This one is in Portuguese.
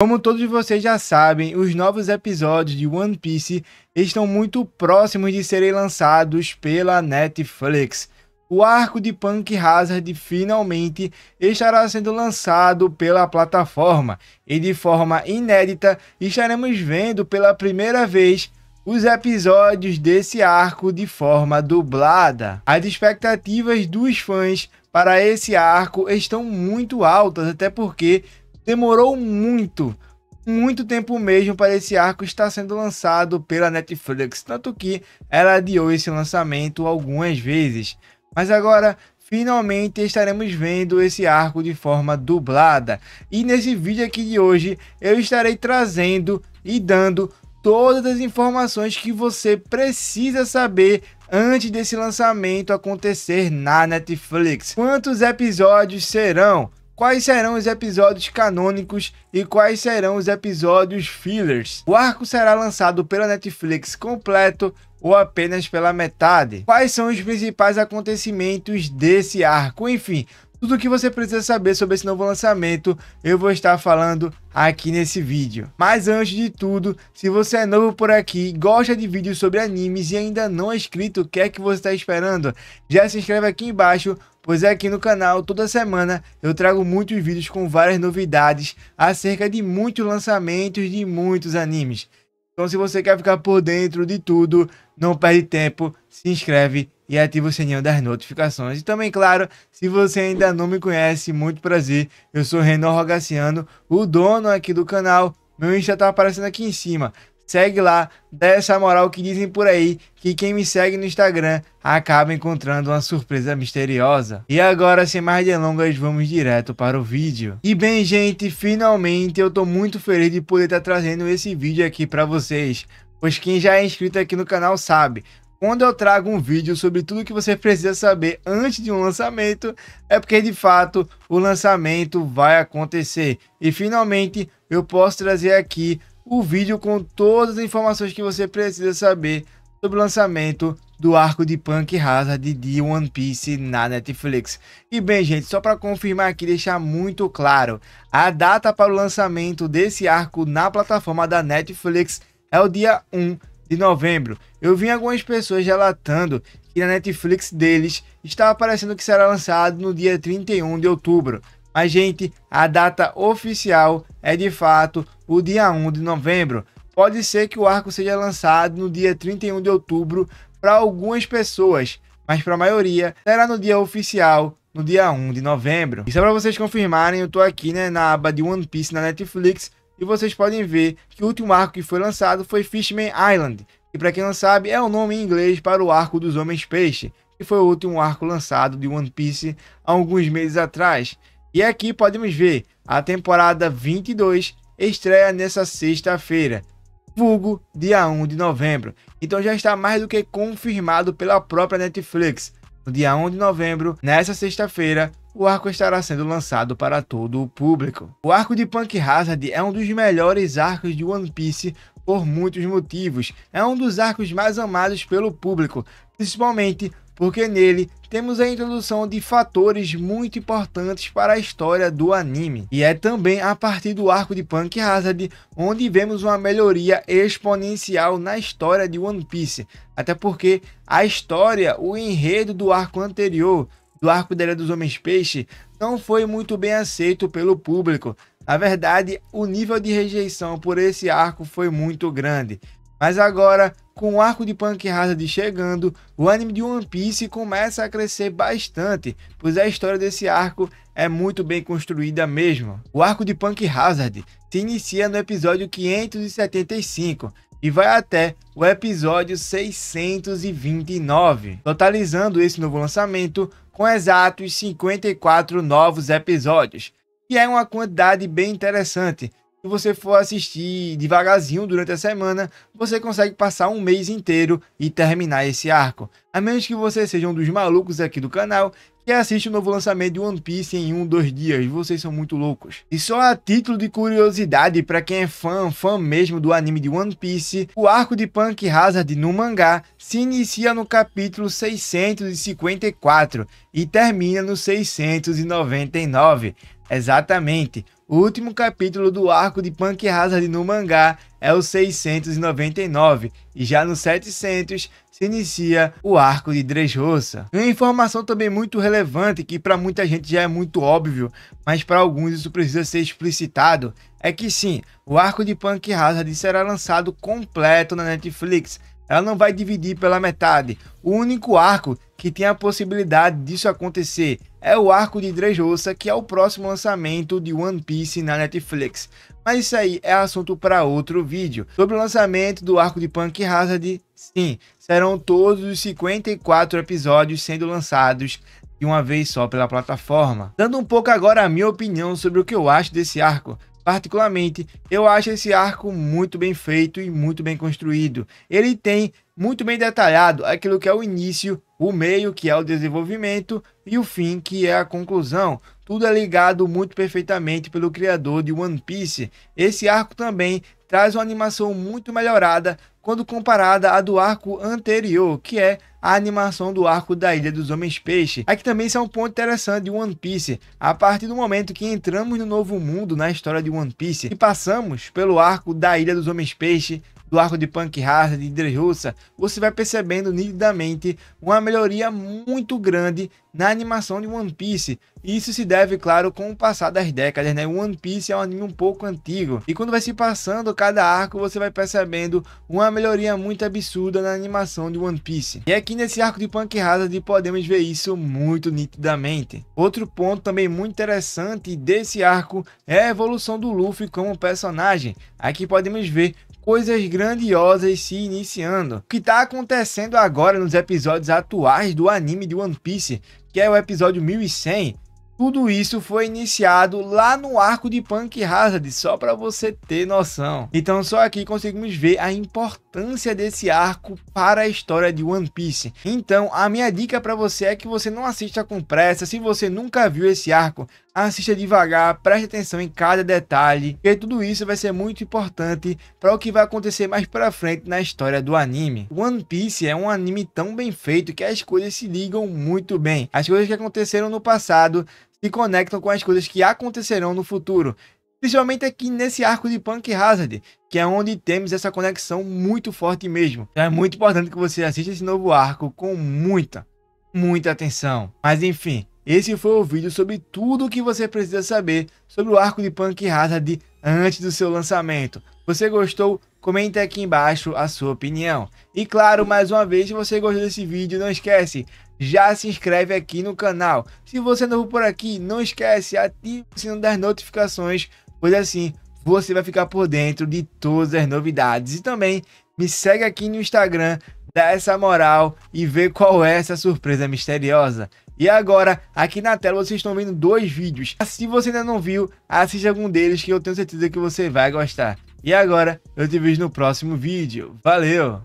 Como todos vocês já sabem, os novos episódios de One Piece estão muito próximos de serem lançados pela Netflix. O arco de Punk Hazard finalmente estará sendo lançado pela plataforma e de forma inédita estaremos vendo pela primeira vez os episódios desse arco de forma dublada. As expectativas dos fãs para esse arco estão muito altas, até porque demorou muito, muito tempo mesmo para esse arco estar sendo lançado pela Netflix, tanto que ela adiou esse lançamento algumas vezes. Mas agora finalmente estaremos vendo esse arco de forma dublada. E nesse vídeo aqui de hoje eu estarei trazendo e dando todas as informações que você precisa saber antes desse lançamento acontecer na Netflix. Quantos episódios serão? quais serão os episódios canônicos e quais serão os episódios fillers. O arco será lançado pela Netflix completo ou apenas pela metade. Quais são os principais acontecimentos desse arco? Enfim, tudo o que você precisa saber sobre esse novo lançamento, eu vou estar falando aqui nesse vídeo. Mas antes de tudo, se você é novo por aqui, gosta de vídeos sobre animes e ainda não é inscrito, o que é que você está esperando? Já se inscreve aqui embaixo, pois aqui no canal, toda semana, eu trago muitos vídeos com várias novidades acerca de muitos lançamentos de muitos animes. Então, se você quer ficar por dentro de tudo, não perde tempo, se inscreve e ativa o sininho das notificações. E também, claro, se você ainda não me conhece, muito prazer. Eu sou Renan Rogaciano, o dono aqui do canal. Meu Insta tá aparecendo aqui em cima segue lá, dá essa moral que dizem por aí que quem me segue no Instagram acaba encontrando uma surpresa misteriosa. E agora, sem mais delongas, vamos direto para o vídeo. E bem, gente, finalmente eu tô muito feliz de poder estar tá trazendo esse vídeo aqui para vocês, pois quem já é inscrito aqui no canal sabe, quando eu trago um vídeo sobre tudo que você precisa saber antes de um lançamento, é porque de fato o lançamento vai acontecer. E finalmente eu posso trazer aqui o vídeo com todas as informações que você precisa saber sobre o lançamento do arco de Punk Hazard de One Piece na Netflix. E bem, gente, só para confirmar aqui, deixar muito claro, a data para o lançamento desse arco na plataforma da Netflix é o dia 1 de novembro. Eu vi algumas pessoas relatando que na Netflix deles estava aparecendo que será lançado no dia 31 de outubro. Mas, gente, a data oficial é de fato o dia 1 de novembro. Pode ser que o arco seja lançado no dia 31 de outubro para algumas pessoas, mas para a maioria será no dia oficial, no dia 1 de novembro. E só para vocês confirmarem, eu estou aqui né, na aba de One Piece na Netflix e vocês podem ver que o último arco que foi lançado foi Fishman Island, que para quem não sabe é o nome em inglês para o arco dos Homens Peixe, que foi o último arco lançado de One Piece há alguns meses atrás. E aqui podemos ver, a temporada 22 estreia nessa sexta-feira, vulgo dia 1 de novembro. Então já está mais do que confirmado pela própria Netflix. No dia 1 de novembro, nessa sexta-feira, o arco estará sendo lançado para todo o público. O arco de Punk Hazard é um dos melhores arcos de One Piece por muitos motivos. É um dos arcos mais amados pelo público, principalmente porque nele temos a introdução de fatores muito importantes para a história do anime. E é também a partir do arco de Punk Hazard onde vemos uma melhoria exponencial na história de One Piece. Até porque a história, o enredo do arco anterior, do arco da Era dos Homens Peixe, não foi muito bem aceito pelo público. Na verdade, o nível de rejeição por esse arco foi muito grande. Mas agora, com o arco de Punk Hazard chegando, o anime de One Piece começa a crescer bastante, pois a história desse arco é muito bem construída mesmo. O arco de Punk Hazard se inicia no episódio 575 e vai até o episódio 629, totalizando esse novo lançamento com exatos 54 novos episódios, que é uma quantidade bem interessante, se você for assistir devagarzinho durante a semana, você consegue passar um mês inteiro e terminar esse arco. A menos que você seja um dos malucos aqui do canal que assiste o novo lançamento de One Piece em um, dois dias. Vocês são muito loucos. E só a título de curiosidade, para quem é fã, fã mesmo do anime de One Piece, o arco de Punk Hazard no mangá se inicia no capítulo 654 e termina no 699. Exatamente. O último capítulo do arco de Punk Hazard no mangá é o 699, e já no 700 se inicia o arco de Dressrosa. Uma informação também muito relevante, que para muita gente já é muito óbvio, mas para alguns isso precisa ser explicitado, é que sim, o arco de Punk Hazard será lançado completo na Netflix, ela não vai dividir pela metade. O único arco que tem a possibilidade disso acontecer é o arco de Dressrosa, que é o próximo lançamento de One Piece na Netflix. Mas isso aí é assunto para outro vídeo. Sobre o lançamento do arco de Punk Hazard, sim, serão todos os 54 episódios sendo lançados de uma vez só pela plataforma. Dando um pouco agora a minha opinião sobre o que eu acho desse arco. Particularmente, eu acho esse arco muito bem feito e muito bem construído. Ele tem muito bem detalhado aquilo que é o início o meio, que é o desenvolvimento, e o fim, que é a conclusão. Tudo é ligado muito perfeitamente pelo criador de One Piece. Esse arco também traz uma animação muito melhorada quando comparada à do arco anterior, que é a animação do arco da Ilha dos Homens Peixe. Aqui também isso é um ponto interessante de One Piece. A partir do momento que entramos no novo mundo na história de One Piece e passamos pelo arco da Ilha dos Homens Peixe, do arco de Punk Hazard e Dreyusa, você vai percebendo nitidamente uma melhoria muito grande na animação de One Piece. isso se deve, claro, com o passar das décadas, né? One Piece é um anime um pouco antigo. E quando vai se passando cada arco, você vai percebendo uma melhoria muito absurda na animação de One Piece. E aqui é nesse arco de Punk Hazard podemos ver isso muito nitidamente. Outro ponto também muito interessante desse arco é a evolução do Luffy como personagem. Aqui podemos ver coisas grandiosas se iniciando. O que está acontecendo agora nos episódios atuais do anime de One Piece, que é o episódio 1100, tudo isso foi iniciado lá no arco de Punk Hazard, só para você ter noção. Então só aqui conseguimos ver a importância desse arco para a história de One Piece. Então a minha dica para você é que você não assista com pressa, se você nunca viu esse arco, assista devagar, preste atenção em cada detalhe, porque tudo isso vai ser muito importante para o que vai acontecer mais para frente na história do anime. One Piece é um anime tão bem feito que as coisas se ligam muito bem. As coisas que aconteceram no passado se conectam com as coisas que acontecerão no futuro. Principalmente aqui nesse arco de Punk Hazard, que é onde temos essa conexão muito forte mesmo. Então é muito importante que você assista esse novo arco com muita, muita atenção. Mas enfim, esse foi o vídeo sobre tudo o que você precisa saber sobre o arco de Punk Hazard antes do seu lançamento. Você gostou? Comenta aqui embaixo a sua opinião. E claro, mais uma vez, se você gostou desse vídeo, não esquece, já se inscreve aqui no canal. Se você é novo por aqui, não esquece, ative o sino das notificações, pois assim você vai ficar por dentro de todas as novidades. E também me segue aqui no Instagram, dá essa moral e vê qual é essa surpresa misteriosa. E agora, aqui na tela vocês estão vendo dois vídeos. Ah, se você ainda não viu, assista algum deles que eu tenho certeza que você vai gostar. E agora, eu te vejo no próximo vídeo. Valeu!